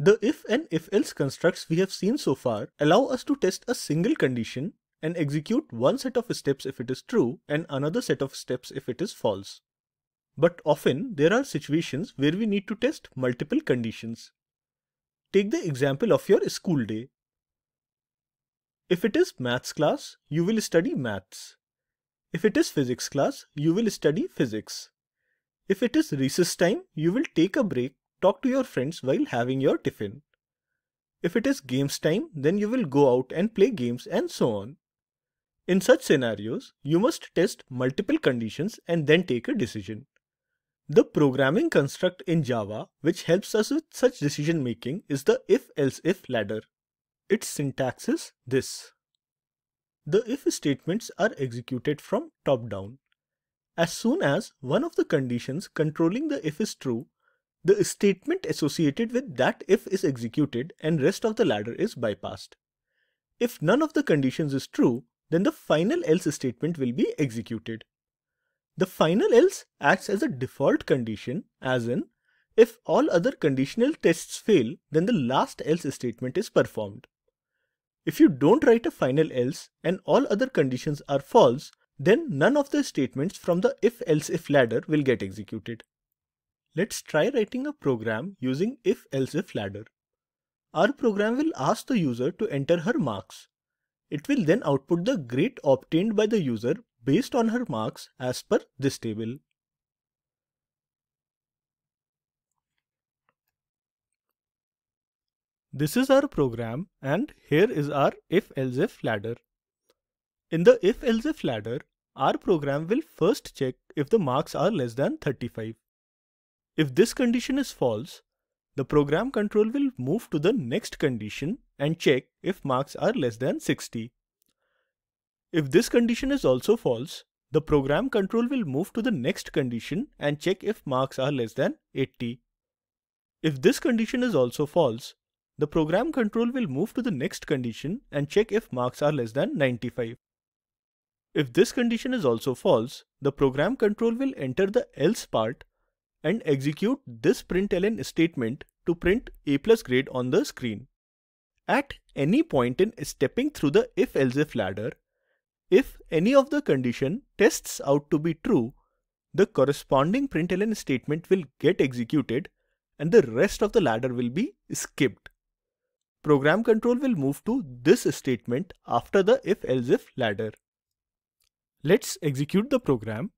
The if and if else constructs we have seen so far allow us to test a single condition and execute one set of steps if it is true and another set of steps if it is false. But often there are situations where we need to test multiple conditions. Take the example of your school day. If it is maths class, you will study maths. If it is physics class, you will study physics. If it is recess time, you will take a break talk to your friends while having your tiffin. If it is games time, then you will go out and play games and so on. In such scenarios, you must test multiple conditions and then take a decision. The programming construct in Java which helps us with such decision making is the if-else-if ladder. Its syntax is this. The if statements are executed from top down. As soon as one of the conditions controlling the if is true, the statement associated with that if is executed and rest of the ladder is bypassed. If none of the conditions is true, then the final else statement will be executed. The final else acts as a default condition as in if all other conditional tests fail, then the last else statement is performed. If you don't write a final else and all other conditions are false, then none of the statements from the if else if ladder will get executed. Let's try writing a program using if-else-if ladder. Our program will ask the user to enter her marks. It will then output the grade obtained by the user based on her marks as per this table. This is our program and here is our if-else-if ladder. In the if-else-if ladder, our program will first check if the marks are less than 35. If this condition is false, the program control will move to the next condition and check if marks are less than 60. If this condition is also false, the program control will move to the next condition and check if marks are less than 80. If this condition is also false, the program control will move to the next condition and check if marks are less than 95. If this condition is also false, the program control will enter the else part and execute this println statement to print A plus grade on the screen. At any point in stepping through the if-else-if ladder, if any of the condition tests out to be true, the corresponding println statement will get executed and the rest of the ladder will be skipped. Program control will move to this statement after the if-else-if ladder. Let's execute the program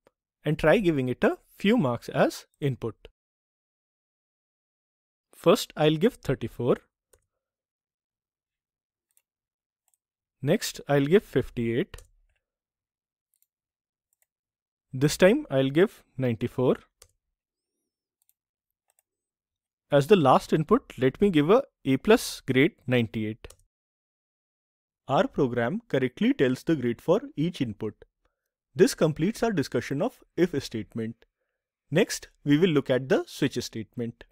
and try giving it a few marks as input. First, I'll give 34. Next, I'll give 58. This time, I'll give 94. As the last input, let me give a A plus grade 98. Our program correctly tells the grade for each input. This completes our discussion of if statement. Next, we will look at the switch statement.